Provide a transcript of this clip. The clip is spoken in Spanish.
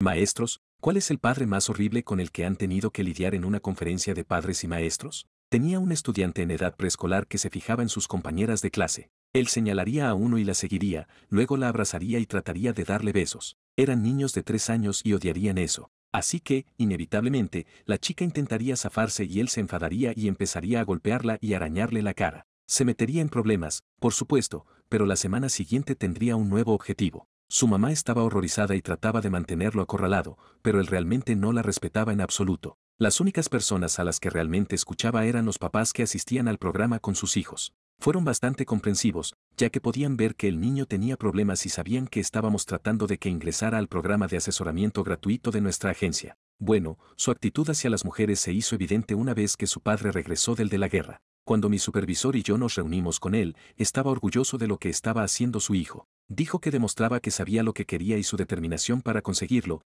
Maestros, ¿cuál es el padre más horrible con el que han tenido que lidiar en una conferencia de padres y maestros? Tenía un estudiante en edad preescolar que se fijaba en sus compañeras de clase. Él señalaría a uno y la seguiría, luego la abrazaría y trataría de darle besos. Eran niños de tres años y odiarían eso. Así que, inevitablemente, la chica intentaría zafarse y él se enfadaría y empezaría a golpearla y arañarle la cara. Se metería en problemas, por supuesto, pero la semana siguiente tendría un nuevo objetivo. Su mamá estaba horrorizada y trataba de mantenerlo acorralado, pero él realmente no la respetaba en absoluto. Las únicas personas a las que realmente escuchaba eran los papás que asistían al programa con sus hijos. Fueron bastante comprensivos, ya que podían ver que el niño tenía problemas y sabían que estábamos tratando de que ingresara al programa de asesoramiento gratuito de nuestra agencia. Bueno, su actitud hacia las mujeres se hizo evidente una vez que su padre regresó del de la guerra. Cuando mi supervisor y yo nos reunimos con él, estaba orgulloso de lo que estaba haciendo su hijo dijo que demostraba que sabía lo que quería y su determinación para conseguirlo,